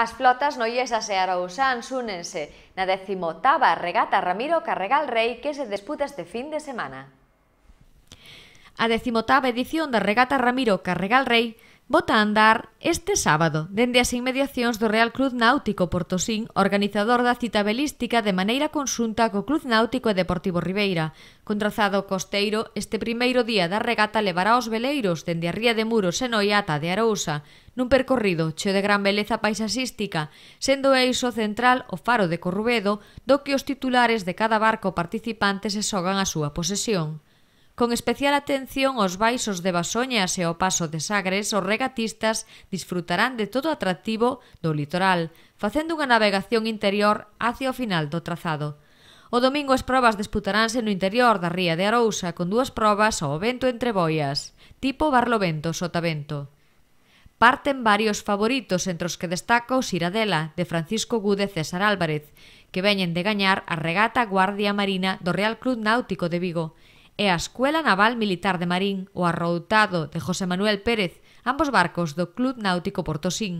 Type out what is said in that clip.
As flotas noiesas e arousán súnense na 18ª Regata Ramiro Carregal Rei que se disputa este fin de semana. A 18ª edición da Regata Ramiro Carregal Rei bota a andar este sábado dende as inmediacións do Real Club Náutico Portosín, organizador da cita belística de maneira conxunta co Club Náutico e Deportivo Ribeira. Con trazado costeiro, este primeiro día da regata levará os veleiros dende a Ría de Muros e Noiata de Arousa, nun percorrido cheo de gran beleza paisaxística, sendo eixo central o faro de Corrubedo, do que os titulares de cada barco participante se sogan a súa posesión. Con especial atención aos baixos de Basoñas e ao paso de Sagres, os regatistas disfrutarán de todo o atractivo do litoral, facendo unha navegación interior hacia o final do trazado. O domingo as probas disputaranse no interior da ría de Arousa con dúas probas ao vento entre boias, tipo barlovento sotavento. Parten varios favoritos entre os que destaca o Siradela, de Francisco Gude César Álvarez, que veñen de gañar a regata Guardia Marina do Real Club Náutico de Vigo e a Escuela Naval Militar de Marín, o arroutado de José Manuel Pérez, ambos barcos do Club Náutico Portosín.